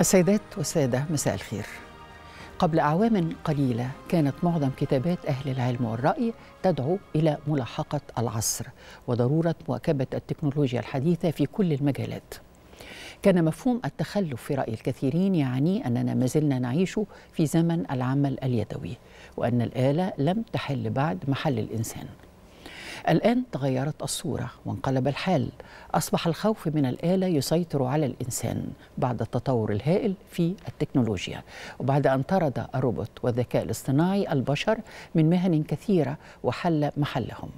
السيدات والسادة مساء الخير قبل أعوام قليلة كانت معظم كتابات أهل العلم والرأي تدعو إلى ملاحقة العصر وضرورة مواكبة التكنولوجيا الحديثة في كل المجالات كان مفهوم التخلف في رأي الكثيرين يعني أننا ما زلنا نعيش في زمن العمل اليدوي وأن الآلة لم تحل بعد محل الإنسان الآن تغيرت الصورة وانقلب الحال أصبح الخوف من الآلة يسيطر على الإنسان بعد التطور الهائل في التكنولوجيا وبعد أن طرد الروبوت والذكاء الاصطناعي البشر من مهن كثيرة وحل محلهم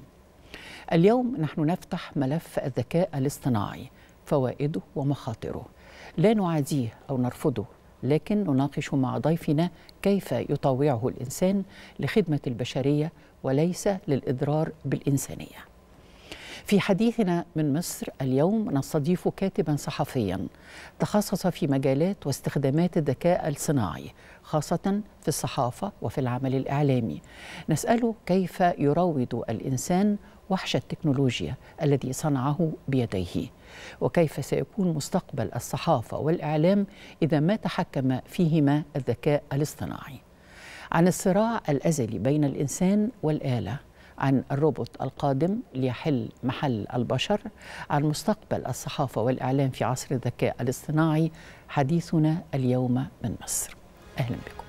اليوم نحن نفتح ملف الذكاء الاصطناعي فوائده ومخاطره لا نعاديه أو نرفضه لكن نناقش مع ضيفنا كيف يطاوعه الإنسان لخدمة البشرية وليس للإضرار بالإنسانية في حديثنا من مصر اليوم نستضيف كاتبا صحفيا تخصص في مجالات واستخدامات الذكاء الصناعي خاصة في الصحافة وفي العمل الإعلامي نسأله كيف يروض الإنسان وحش التكنولوجيا الذي صنعه بيديه وكيف سيكون مستقبل الصحافة والإعلام إذا ما تحكم فيهما الذكاء الاصطناعي عن الصراع الأزلي بين الإنسان والآلة عن الروبوت القادم ليحل محل البشر عن مستقبل الصحافة والإعلام في عصر الذكاء الاصطناعي حديثنا اليوم من مصر أهلا بكم